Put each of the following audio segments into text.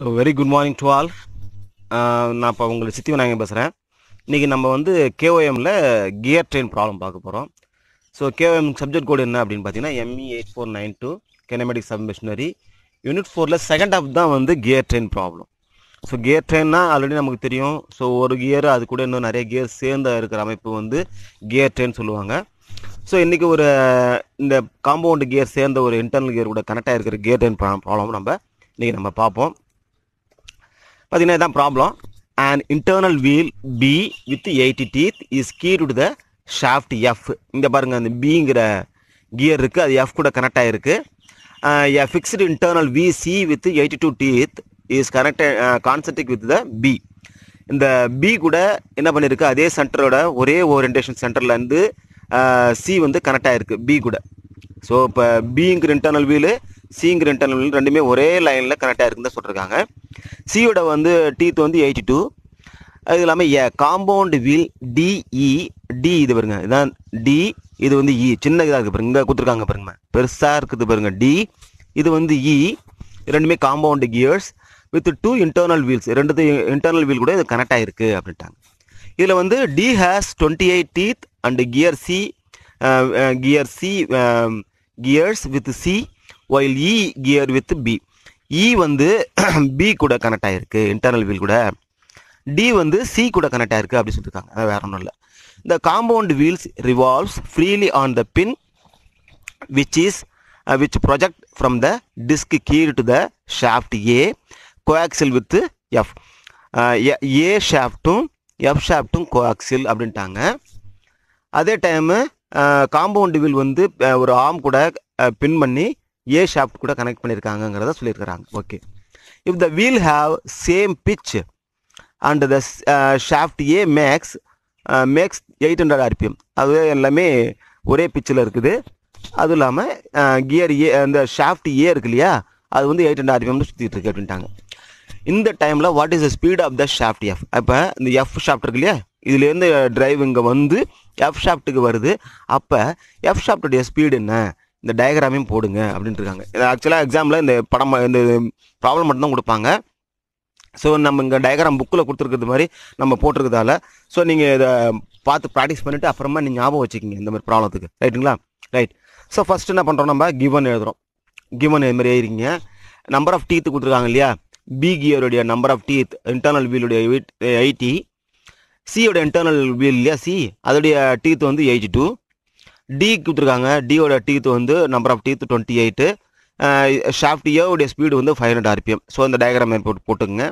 So very good morning to all நான் இப்போ உங்களை சித்தி விநாயகன் பேசுகிறேன் இன்றைக்கி நம்ம வந்து கேஓஎம்மில் கியர் ட்ரெயின் ப்ராப்ளம் பார்க்க போகிறோம் ஸோ கேஓஎம் சப்ஜெக்ட் கோடு என்ன அப்படின்னு பார்த்தீங்கன்னா ME eight four nine two sub machinery unit ஃபோரில் செகண்ட் ஆஃப் தான் வந்து gear train problem so gear ட்ரெயின்னா ஆல்ரெடி நமக்கு தெரியும் ஸோ ஒரு கியர் அது கூட இன்னும் நிறைய கியர் சேர்ந்த இருக்கிற அமைப்பு வந்து கியர் ட்ரெயின் சொல்லுவாங்க ஸோ இன்றைக்கி ஒரு இந்த காம்பவுண்டு கியர் சேர்ந்த ஒரு இன்டர்னல் கியர் கூட கனெக்ட் ஆகிருக்கிற கியர் ட்ரெயின் ப்ராப்ளம் நம்ம இன்றைக்கி நம்ம பார்ப்போம் பார்த்தீங்கன்னா இதான் problem and internal wheel B with eighty teeth is keyed to the shaft F இங்கே பாருங்கள் அந்த பிங்கிற கியர் இருக்குது அது எஃப் கூட கனெக்ட் ஆகிருக்கு fixed internal V C with eighty two teeth is connect concentric with the B இந்த B கூட என்ன பண்ணியிருக்கு அதே சென்டரோட ஒரே ஓரியன்டேஷன் சென்டர்லேருந்து சி வந்து கனெக்ட் ஆகிருக்கு பி கூட ஸோ இப்போ பிங்கிற இன்டர்னல் வீலு சிங்கிற இன்டர்னல் ரெண்டுமே ஒரே லைனில் கனெக்டாக இருக்குன்னு சொல்லியிருக்காங்க சியோட வந்து டீத் வந்து எயிட்டி டூ அது இல்லாமல் a compound wheel DE D இது பாருங்க இதான் டி இது வந்து இ e. சின்ன இதாக இருக்குது பாருங்க இங்கே கொடுத்துருக்காங்க பாருங்க பெருசாக இருக்குது பாருங்க டி இது வந்து e. இ ரெண்டுமே compound gears with two internal wheels ரெண்டு இன்டர்னல் வீல் கூட இது கனெக்ட் ஆகிருக்கு அப்படின்ட்டாங்க இதில் வந்து D has twenty eight teeth and gear C gear C gears with C while E gear with B E வந்து பி கூட கனெக்ட் ஆகிருக்கு இன்டர்னல் வீல் கூட டி வந்து சி கூட கனெக்ட் ஆகிருக்கு அப்படின்னு சொல்லியிருக்காங்க அதான் வேற ஒன்றும் இல்லை இந்த compound wheels revolves freely on the pin which is which project from the disc keyed to the shaft A coaxial with F A ஷாஃப்ட்டும் எஃப் ஷாஃப்ட்டும் கோஆக்சில் அப்படின்ட்டாங்க அதே டைமு காம்பவுண்டு வீல் வந்து uh, ஒரு ஆம் கூட பின் uh, பண்ணி ஏ ஷாஃப்ட் கூட கனெக்ட் பண்ணியிருக்காங்கிறத சொல்லியிருக்கிறாங்க okay if the wheel have same pitch and the shaft A makes makes eight hundred RPM அது எல்லாமே ஒரே பிச்சில் இருக்குது அதுவும் இல்லாமல் கியர் ஏ அந்த ஷாஃப்ட் ஏ இருக்கு இல்லையா அது வந்து எயிட் ஹண்ட்ரட் ஆர்பிஎம்னு சுற்றிட்டு இருக்கு அப்படின்ட்டாங்க இந்த டைமில் what is the speed of the shaft F இப்போ இந்த எஃப் ஷாஃப்ட் இருக்கு இல்லையா இதுலேருந்து டிரைவ் இங்கே வந்து எஃப் ஷாஃப்ட்டுக்கு வருது அப்போ எஃப் ஷாஃப்டுடைய ஸ்பீடு என்ன இந்த டயக்ராமையும் போடுங்க அப்படின்ட்டு இருக்காங்க இது ஆக்சுவலாக எக்ஸாமில் இந்த படம் இந்த ப்ராப்ளம் மட்டும்தான் கொடுப்பாங்க ஸோ நம்ம இங்கே டயக்ராம் புக்கில் கொடுத்துருக்கிறது மாதிரி நம்ம போட்டிருக்கிறதால ஸோ நீங்கள் இதை பார்த்து ப்ராக்டிஸ் பண்ணிவிட்டு அப்புறமா நீங்கள் ஞாபகம் வச்சுக்கிங்க இந்த மாதிரி ப்ராப்ளத்துக்கு ரைட்டுங்களா ரைட் ஸோ ஃபஸ்ட்டு என்ன பண்ணுறோம் நம்ம கிவன் எழுதுகிறோம் கிவன் இது மாதிரி எழுதிங்க நம்பர் ஆஃப் டீத்து கொடுத்துருக்காங்க இல்லையா பி கியருடைய நம்பர் ஆஃப் டீத் இன்டர்னல் வீலுடைய எயிட்டி சியோட இன்டர்னல் வீல் இல்லையா சி அதோடைய டீத் வந்து எயிட்டி டூ டி கொடுத்துருக்காங்க டியோட டீத் வந்து number of teeth twenty eight shaft speed வந்து ஃபைவ் ஹண்ட்ரட் ஆர்பிஎம் ஸோ இந்த டயக்ராம் போட்டு போட்டுங்க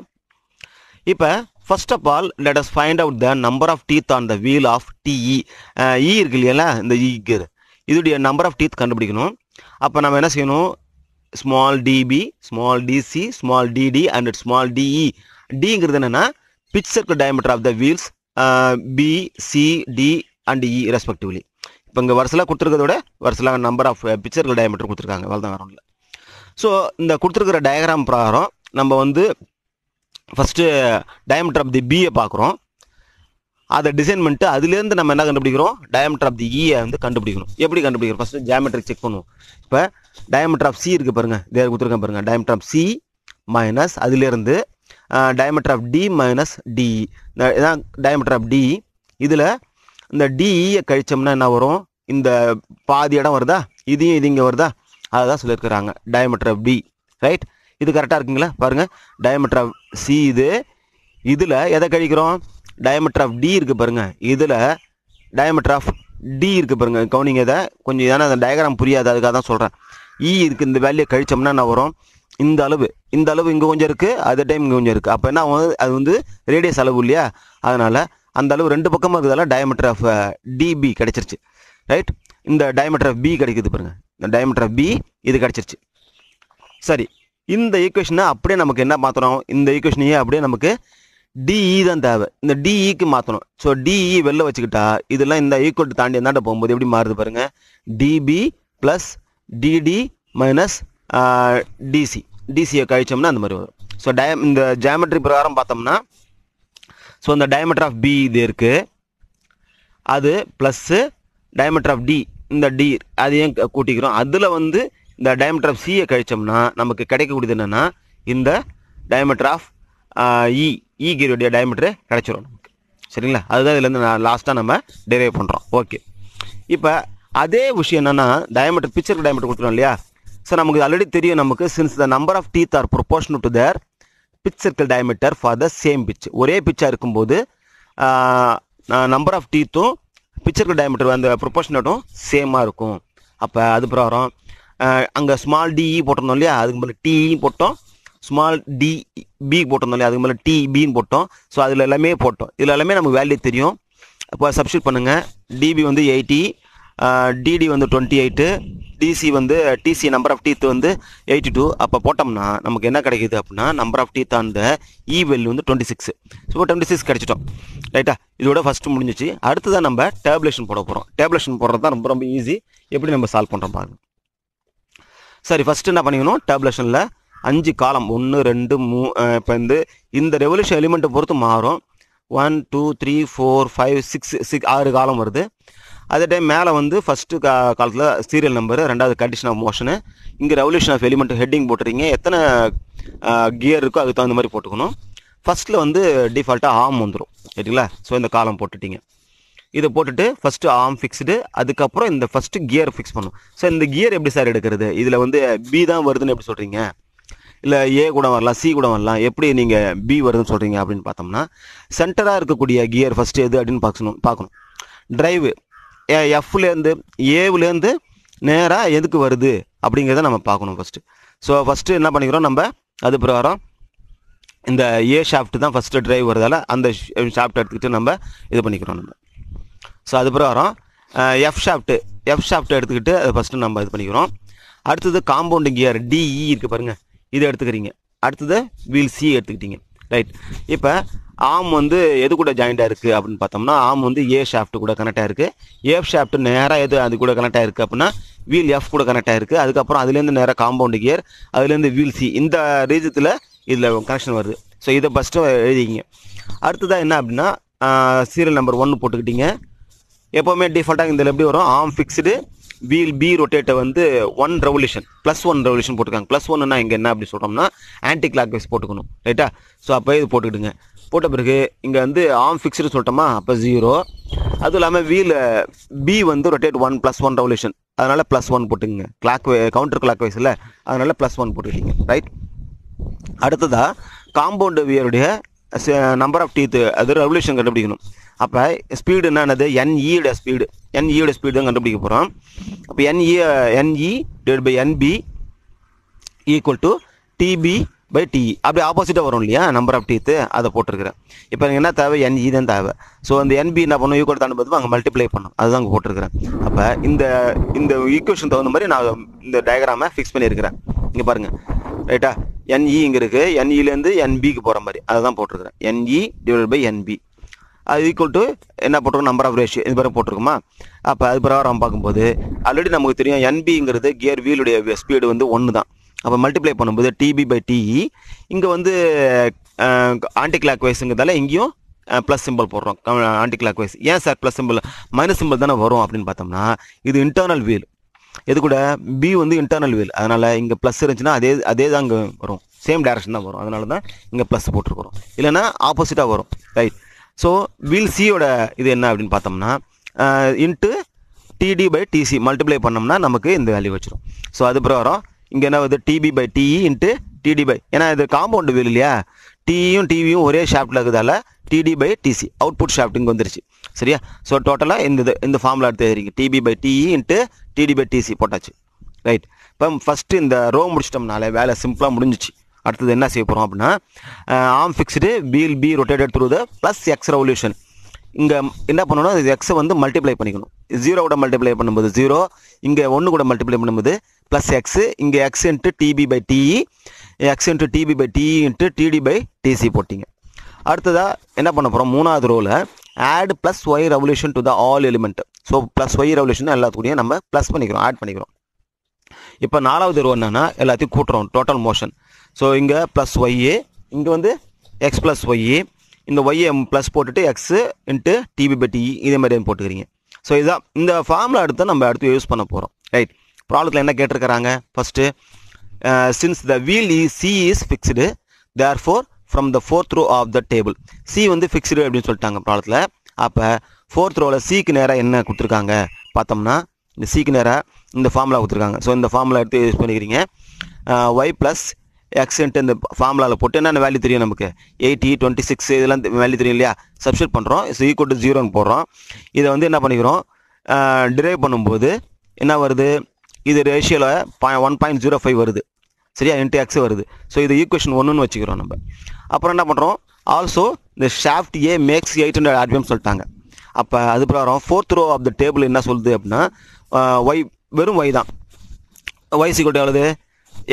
இப்போ first of all let us find out the number of teeth on the wheel of DE E இருக்கு இல்லையா இந்த இ e இக்கு இதுடைய நம்பர் ஆஃப் டீத் கண்டுபிடிக்கணும் அப்போ நம்ம என்ன செய்யணும் small DB small DC small DD and small DE டிங்கிறது என்னென்னா pitch circle diameter of the wheels PCD and E respectively இப்போ இங்கே வருஷலாக கொடுத்துருக்கிறத விட வருஷலாக நம்பர் ஆஃப் பிக்சர்கள் டயமீட்டர் கொடுத்துருக்காங்க வலதான் வரம்ல ஸோ இந்த கொடுத்துருக்கிற டயக்ராம் பிரகாரம் நம்ம வந்து ஃபஸ்ட்டு டயமீட்டர் ஆஃப் தி பியை பார்க்குறோம் அதை டிசைன் பண்ணிட்டு அதுலேருந்து நம்ம என்ன கண்டுபிடிக்கிறோம் டயமீட்டர் ஆஃப் தி இயை வந்து கண்டுபிடிக்கணும் எப்படி கண்டுபிடிக்கிறோம் ஃபஸ்ட்டு ஜாமெட்ரிக் செக் பண்ணுவோம் இப்போ டயமீட்டர் ஆஃப் சி இருக்குது பாருங்கள் தேர் கொடுத்துருக்கேன் பாருங்கள் டயமீட்டர் ஆஃப் சி மைனஸ் அதுலேருந்து diameter of D minus D இதான் டயமீட்டர் ஆஃப் டி இதில் இந்த டிஇயை கழிச்சோம்னா என்ன வரும் இந்த பாதி இடம் வருதா இதையும் இது இங்கே வருதா அதுதான் சொல்லியிருக்கிறாங்க டயமீட்டர் ஆஃப் டி ரைட் இது கரெக்டாக இருக்குங்களா பாருங்கள் டயமீட்டர் ஆஃப் சி இது இதில் எதை கழிக்கிறோம் டயமீட்டர் ஆஃப் டி இருக்குது பாருங்கள் இதில் டயமீட்டர் ஆஃப் டி இருக்குது பாருங்கள் கவுனிங் இதை கொஞ்சம் ஏன்னா அந்த டயக்ராம் புரியாது அதுக்காக தான் சொல்கிறேன் இ e இருக்குது இந்த வேல்யூ கழிச்சோம்னா என்ன வரும் இந்த அளவு இந்த அளவு இங்கே கொஞ்சம் இருக்குது அதே டைம் இங்கே கொஞ்சம் இருக்குது அப்போ என்ன அது வந்து ரேடியஸ் அளவு இல்லையா அதனால் அந்த அளவு ரெண்டு பக்கமும் இருக்கிறதால டயமீட்டர் ஆஃப் டிபி uh, கிடச்சிருச்சு ரைட் இந்த டயமீட்டர் ஆஃப் பி கிடைக்குது பாருங்கள் இந்த டயமீட்டர் ஆஃப் பி இது கிடச்சிருச்சு சரி இந்த ஈக்குவேஷனை அப்படியே நமக்கு என்ன மாற்றணும் இந்த ஈக்குவேஷனையே அப்படியே நமக்கு டிஇ e தான் தேவை இந்த டிஇக்கு e மாற்றணும் ஸோ டிஇ e வெளில வச்சுக்கிட்டா இதெல்லாம் இந்த ஈக்குவல் தாண்டி எந்தாண்ட போகும்போது எப்படி மாறுது பாருங்கள் DB plus DD minus DC டிசியை கழிச்சோம்னா அந்த மாதிரி வரும் ஸோ டய இந்த ஜாமெட்ரி பிரகாரம் பார்த்தோம்னா ஸோ இந்த டயமீட்டர் ஆஃப் பி இது இருக்குது அது ப்ளஸ்ஸு டயமீட்டர் ஆஃப் டி இந்த டி அதையும் கூட்டிக்கிறோம் அதில் வந்து இந்த டயமீட்டர் ஆஃப் சியை கழித்தோம்னா நமக்கு கிடைக்கக்கூடியது என்னென்னா இந்த டயமீட்டர் ஆஃப் இ இ கீருடைய டயமீட்டரு கிடச்சிரும் நமக்கு சரிங்களா அதுதான் இதுலேருந்து நான் லாஸ்ட்டாக நம்ம டெரைவ் பண்ணுறோம் ஓகே இப்போ அதே விஷயம் என்னென்னா டயமீட்டர் பிக்சருக்கு டயமெட்ரு கொடுத்துருவோம் இல்லையா சார் நமக்கு ஆல்ரெடி தெரியும் நமக்கு since the number of teeth are proportion to their pitch circle diameter for the same pitch ஒரே பிச்சாக இருக்கும்போது நம்பர் ஆஃப் டீத்தும் பிச் டயமீட்டர் அந்த ப்ரொபோர்ஷனட்டும் சேமாக இருக்கும் அப்போ அது பிரகாரம் அங்கே ஸ்மால் டிஇ போட்டிருந்தோம் இல்லையா அதுக்கு மேலே டீயும் e போட்டோம் ஸ்மால் டி பி போட்டிருந்தோம் இல்லையா அதுக்கு மேலே டி பின்னு e போட்டோம் ஸோ அதில் எல்லாமே போட்டோம் இதில் எல்லாமே நமக்கு வேல்யூ தெரியும் இப்போ சப்ஸ்டியூட் பண்ணுங்கள் டிபி வந்து எயிட்டி டிடி வந்து டுவெண்ட்டி எயிட்டு டிசி வந்து டிசி நம்பர் ஆஃப் டீத் வந்து எயிட்டி டூ அப்போ போட்டோம்னா நமக்கு என்ன கிடைக்குது அப்படின்னா நம்பர் ஆஃப் டீத் அந்த இ வெல்யூ வந்து twenty six so twenty six கிடச்சிட்டோம் ரைட்டா இதோட ஃபஸ்ட்டு முடிஞ்சிச்சு தான் நம்ம டேப்லேஷன் போட போகிறோம் டேப்லேஷன் போடுறது தான் ரொம்ப ரொம்ப ஈஸி எப்படி நம்ம சால்வ் பண்ணுறோம் பாருங்கள் சரி ஃபஸ்ட்டு என்ன பண்ணிக்கணும் டேப்லேஷனில் அஞ்சு காலம் ஒன்று ரெண்டு மூ இப்போ வந்து இந்த ரெவல்யூஷன் எலிமெண்ட்டை பொறுத்து மாறும் one two three four five six six ஆறு காலம் வருது அதே டைம் மேலே வந்து ஃபஸ்ட்டு கா காலத்தில் சீரியல் நம்பரு ரெண்டாவது கண்டிஷன் ஆஃப் மோஷனு இங்கே ரெவல்யூஷன் ஆஃப் எலிமெண்ட் ஹெட்டிங் போட்டுறீங்க எத்தனை கியர் இருக்கோ அதுக்கு தகுந்த மாதிரி போட்டுக்கணும் ஃபஸ்ட்டில் வந்து டிஃபால்ட்டாக ஆம் வந்துடும் சரிங்களா ஸோ இந்த காலம் போட்டுட்டிங்க இதை போட்டுட்டு ஃபஸ்ட்டு ஆம் ஃபிக்ஸ்டு அதுக்கப்புறம் இந்த ஃபஸ்ட்டு கியர் ஃபிக்ஸ் பண்ணும் ஸோ இந்த கியர் எப்படி சார் எடுக்கிறது இதில் வந்து பி தான் வருதுன்னு எப்படி சொல்கிறீங்க இல்லை ஏ கூட வரலாம் சி கூட வரலாம் எப்படி நீங்கள் பி வருதுன்னு சொல்கிறீங்க அப்படின்னு பார்த்தோம்னா சென்டராக இருக்கக்கூடிய கியர் ஃபஸ்ட்டு எது அப்படின்னு பார்க்கணும் பார்க்கணும் ட்ரைவு எஃப்லேருந்து ஏவுலேருந்து நேராக எதுக்கு வருது அப்படிங்கிறத நம்ம பார்க்கணும் ஃபஸ்ட்டு ஸோ ஃபஸ்ட்டு என்ன பண்ணிக்கிறோம் நம்ம அது பிரகாரம் இந்த ஏ ஷாஃப்ட் தான் ஃபஸ்ட்டு ட்ரைவ் வருதால் அந்த ஷாஃப்ட் எடுத்துக்கிட்டு நம்ம இது பண்ணிக்கிறோம் நம்ம ஸோ அது பிரகாரம் எஃப் ஷாஃப்ட்டு எஃப் ஷாஃப்ட் எடுத்துக்கிட்டு அதை ஃபஸ்ட்டு நம்ம இது பண்ணிக்கிறோம் அடுத்தது காம்பவுண்டு கியர் டிஇ e இருக்குது பாருங்கள் இது எடுத்துக்கிறீங்க அடுத்தது வீல் சி எடுத்துக்கிட்டீங்க ரைட் இப்போ ஆம் வந்து எது கூட ஜாயிண்டாக இருக்குது அப்படின்னு பார்த்தோம்னா ஆம் வந்து ஏ ஷாஃப்ட் கூட கனெக்ட் ஆயிருக்கு ஏஃப் ஷாஃப்ட் நேராக எது அது கூட கனெக்ட் ஆயிருக்கு அப்படின்னா வீல் எஃப் கூட கனெக்ட் ஆயிருக்கு அதுக்கப்புறம் அதுலேருந்து நேராக காம்பவுண்டு கியர் அதுலேருந்து வீல் சி இந்த ரீஜத்தில் இதில் கனெக்ஷன் வருது ஸோ இதை ஃபஸ்ட்டு எழுதிங்க அடுத்ததாக என்ன அப்படின்னா சீரியல் நம்பர் ஒன்று போட்டுக்கிட்டீங்க எப்போவுமே டிஃபால்ட்டாக இதில் எப்படி வரும் ஆம் ஃபிக்ஸ்டு வீல் பி ரொட்டேட்டை வந்து one revolution plus one revolution போட்டுக்காங்க ப்ளஸ் ஒன்னுனா இங்கே என்ன அப்படி சொல்கிறோம்னா ஆன்டி கிளாக் வைஸ் போட்டுக்கணும் ரைட்டா ஸோ அப்போ இது போட்டுக்கிடுங்க போட்ட பிறகு இங்கே வந்து ஆம் ஃபிக்ஸ்டு சொல்லிட்டோமா அப்போ ஜீரோ அதுவும் இல்லாமல் வீல் பி வந்து rotate one plus one revolution அதனால் ப்ளஸ் ஒன் போட்டுங்க கிளாக் கவுண்டர் கிளாக் வைஸில் அதனால் ப்ளஸ் ஒன் போட்டுக்கிட்டீங்க ரைட் அடுத்ததாக காம்பவுண்டு வியருடைய நம்பர் ஆஃப் டீத்து அது ரெவல்யூஷன் கண்டுபிடிக்கணும் அப்போ ஸ்பீடு என்னென்னது என்இயோட e ஸ்பீடு என்இயோட e ஸ்பீடு தான் கண்டுபிடிக்க போகிறோம் அப்போ NE NE divide by NB equal to DB by D அப்படி ஆப்போசிட்டாக வரும் இல்லையா நம்பர் ஆஃப் டீத்து அதை போட்டிருக்கிறேன் இப்போ எனக்கு என்ன தேவை என்இ e தான் தேவை ஸோ அந்த என்பி என்ன பண்ணும் ஈக்குவல் தாண்டி பார்த்து அங்கே மல்டிப்ளை பண்ணும் அதுதான் அங்கே போட்டிருக்கிறேன் அப்போ இந்த இந்த ஈக்குவேஷன் தகுந்த மாதிரி நான் இந்த டயக்ராமை ஃபிக்ஸ் பண்ணியிருக்கிறேன் இங்கே பாருங்கள் ரைட்டா என்இ e இங்கே இருக்குது என்இலேருந்து e என்பிக்கு போகிற மாதிரி அதை தான் போட்டிருக்கிறேன் என்இ டிவைட் பை என்பி அது ஈக்குவல் டு என்ன போட்டிருக்கோம் நம்பர் ஆஃப் ரேஷியோ இது பிறகு போட்டிருக்குமா அப்போ அது பிரகாரம் பார்க்கும்போது ஆல்ரெடி நமக்கு தெரியும் என்பிங்கிறது கியர் வீலுடைய ஸ்பீடு வந்து ஒன்று தான் அப்போ மல்டிப்ளை பண்ணும்போது டிபி பை டிஇ e. இங்கே வந்து ஆன்டி கிளாக் வைஸுங்கிறதால இங்கேயும் ப்ளஸ் சிம்பிள் போடுறோம் ஆன்டி கிளாக் வைஸ் ஏன் sir plus symbol minus symbol தானே வரும் அப்படின்னு பார்த்தோம்னா இது இன்டர்னல் வீல் இது கூட பி வந்து இன்டர்னல் வீல் அதனால் இங்கே ப்ளஸ் இருந்துச்சுன்னா அதே அதே தான் இங்கே வரும் சேம் டேரக்ஷன் தான் வரும் அதனால தான் இங்கே ப்ளஸ் போட்டிருக்கிறோம் இல்லைனா ஆப்போசிட்டாக வரும் ரைட் ஸோ வீல் சியோட இது என்ன அப்படின்னு பார்த்தோம்னா into DD by DC multiply பண்ணோம்னா நமக்கு இந்த வேல்யூ வச்சிடும் ஸோ அது பிரகாரம் இங்கே என்ன வருது DB by DE into DD by ஏன்னா இது காம்பவுண்டு வீல் இல்லையா டியும் e டிவியும் ஒரே ஷாஃப்ட்டில் இருக்கிறதால DD by DC output shaft இங்கே வந்துருச்சு சரியா ஸோ டோட்டலாக இந்த இது இந்த ஃபார்மில் எடுத்து எழுதிங்க DB by DE into DD by DC போட்டாச்சு ரைட் இப்போ ஃபஸ்ட்டு இந்த ரோ முடிச்சிட்டோம்னால வேலை சிம்பிளாக முடிஞ்சிச்சு அடுத்தது என்ன செய்ய போகிறோம் அப்படின்னா arm fixed wheel B rotated through the plus X revolution இங்கே என்ன பண்ணணும் இது எக்ஸை வந்து மல்டிப்ளை பண்ணிக்கணும் ஜீரோ கூட மல்டிப்ளை பண்ணும்போது ஜீரோ இங்கே ஒன்று கூட மல்டிப்ளை பண்ணும்போது ப்ளஸ் எக்ஸு இங்கே X into DB by DE X into DB by DE into DD by DC போட்டிங்க அடுத்ததாக என்ன பண்ண போகிறோம் மூணாவது ரோவில் add plus Y revolution to the all element so plus Y revolution எல்லாத்துக்கூடையும் நம்ம ப்ளஸ் பண்ணிக்கிறோம் ஆட் பண்ணிக்கிறோம் இப்போ நாலாவது ரோ என்னென்னா எல்லாத்தையும் கூட்டுறோம் டோட்டல் மோஷன் ஸோ இங்கே ப்ளஸ் ஒய்ஏ இங்கே வந்து எக்ஸ் ப்ளஸ் ஒய்ஏ இந்த ஒய்ஏ ப்ளஸ் போட்டுட்டு X into DB by DE இதே மாதிரி போட்டுக்கிறீங்க ஸோ இதுதான் இந்த ஃபார்முலா எடுத்து நம்ம அடுத்து யூஸ் பண்ண போகிறோம் ரைட் ப்ராப்ளத்தில் என்ன கேட்டிருக்கிறாங்க first since the wheel E C is fixed therefore from the fourth row of the table C வந்து ஃபிக்ஸ்டு அப்படின்னு சொல்லிட்டாங்க ப்ராப்ளத்தில் அப்போ ஃபோர்த் ரோவில் சிக்கு நேராக என்ன கொடுத்துருக்காங்க பார்த்தோம்னா இந்த சிக்கு நேராக இந்த ஃபார்முலா கொடுத்துருக்காங்க ஸோ இந்த ஃபார்முலா எடுத்து யூஸ் பண்ணிக்கிறீங்க ஒய் ப்ளஸ் எக்ஸன்ட்டு இந்த ஃபார்முலாவில் போட்டு என்னென்ன வேல்யூ தெரியும் நமக்கு எயிட்டி டுவெண்ட்டி சிக்ஸ் இதெல்லாம் வேல்யூ தெரியும் இல்லையா சப்ஸ்டியூட் பண்ணுறோம் இஸ் ஈக்குவல் டு ஜீரோன்னு போடுறோம் இதை வந்து என்ன பண்ணிக்கிறோம் டிரைவ் பண்ணும்போது என்ன வருது இது ரேஷியோவில் by one point zero five வருது சரியா இன்ட்டு எக்ஸ் வருது ஸோ இது ஈக்குவேஷன் ஒன்றுன்னு வச்சுக்கிறோம் நம்ம அப்புறம் என்ன பண்ணுறோம் ஆல்சோ இந்த shaft A max eight hundred RPM சொல்லிட்டாங்க அப்போ அது பிரகாரம் fourth row of the table என்ன சொல்லுது அப்படின்னா ஒய் வெறும் ஒய் தான் ஒய் சிக்வல் எவ்வளவு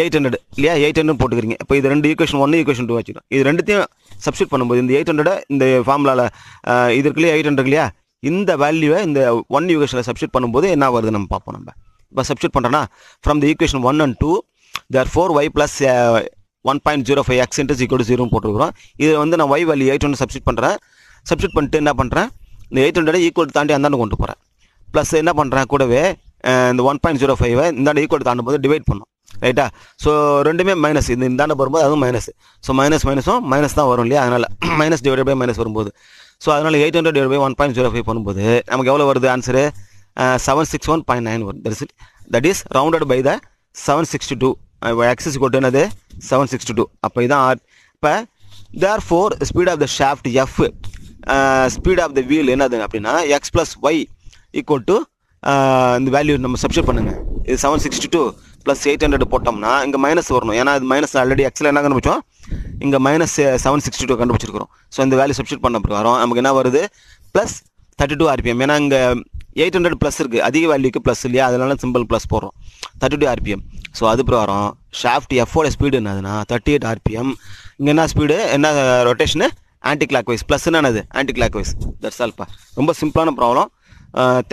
எயிட் ஹண்ட்ரட் இல்லையா எயிட் ஹண்ட்ரட் போட்டுக்கிறீங்க இப்போ இது ரெண்டு ஈக்குவேஷன் ஒன்று ஈக்குவேஷன் டூ வச்சுக்கணும் இது ரெண்டுத்தையும் சப்ஸ்டியூட் பண்ணும்போது இந்த எயிட் ஹண்ட்ரட் இந்த ஃபார்முலாவில் இது இருக்குல்லையா எயிட் ஹண்ட்ரட் இல்லையா இந்த வேல்யூவை இந்த ஒன் யூகேஷனில் சப்ஸ்டியூட் பண்ணும்போது என்ன வருது நம்ம பார்ப்போம் நம்ம இப்போ சப்ஸ்டியூட் பண்ணுறேன்னா from the equation one and two therefore Y plus one point zero five X இன்ட்ரஸ் ஈக்குவல் ஜீரோ போட்டுருக்குறோம் இதை வந்து நான் Y value eight hundred substitute பண்ணுறேன் சப்ஸ்டியூட் பண்ணிட்டு என்ன பண்ணுறேன் இந்த எயிட் ஹண்ட்ரட் ஈக்குவல் தாண்டி அந்தாண்டு கொண்டு போகிறேன் ப்ளஸ் என்ன பண்ணுறேன் கூடவே இந்த ஒன் பாயிண்ட் ஜீரோ ஃபைவ் இந்தாண்டு ஈக்குவல் தாண்டும் போது டிவைட் பண்ணும் ரைட்டா ஸோ ரெண்டுமே மைனஸ் இந்த இந்தாண்ட வரும்போது அதுவும் மைனஸ் ஸோ மைனஸ் மைனஸும் மைனஸ் தான் வரும் இல்லையா அதனால் மைனஸ் டிவைட் பை மைனஸ் வரும்போது ஸோ அதனால் eight hundred divide by one point zero five பண்ணும்போது நமக்கு எவ்வளோ வருது answer seven six one point nine one that is that is rounded by the seven sixty two எக்ஸஸ் கோட்டு என்னது செவன் சிக்ஸ்டி டூ அப்போ இதான் ஆர் இப்போ therefore speed of the shaft F speed of the wheel என்னது அப்படின்னா X plus Y equal to இந்த value நம்ம சப்ஷேட் பண்ணுங்கள் இது seven sixty two plus eight hundred போட்டோம்னா இங்கே மைனஸ் வரணும் ஏன்னா அது மைனஸ் ஆல்ரெடி எக்ஸில் என்ன கண்டுபிடிச்சோம் இங்கே மைனஸ் செவன் சிக்ஸ்டி டூ கண்டுபிடிச்சிருக்கிறோம் ஸோ இந்த வேல்யூ சப்ஷேட் பண்ண பிறகு வரும் நமக்கு என்ன வருது ப்ளஸ் தேர்ட்டி டூ ஆர்பிஎம் ஏன்னா இங்கே எயிட் ஹண்ட்ரட் ப்ளஸ் இருக்குது அதிக வேல்யூக்கு ப்ளஸ் இல்லையா அதனால சிம்பிள் ப்ளஸ் போடுறோம் தேர்ட்டி டூ ஆர்பிஎம் ஸோ அது பிரகாரம் ஷாஃப்ட் எஃபோட ஸ்பீடு என்னதுன்னா தேர்ட்டி எயிட் ஆர்பிஎம் இங்கே என்ன ஸ்பீடு என்ன rotation anti clock anticlockwise plus என்னது ஆன்டி கிளாக் வைஸ் தட்ஸ் ஆல்பா ரொம்ப சிம்பிளான problem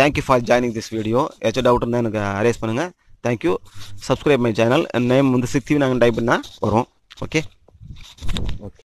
thank you for joining this video ஏதாச்சும் டவுட் இருந்தால் எனக்கு அரேஸ் பண்ணுங்கள் thank you subscribe my channel name வந்து சித்தி நாங்கள் டைப் பண்ணால் வரும் ஓகே ஓகே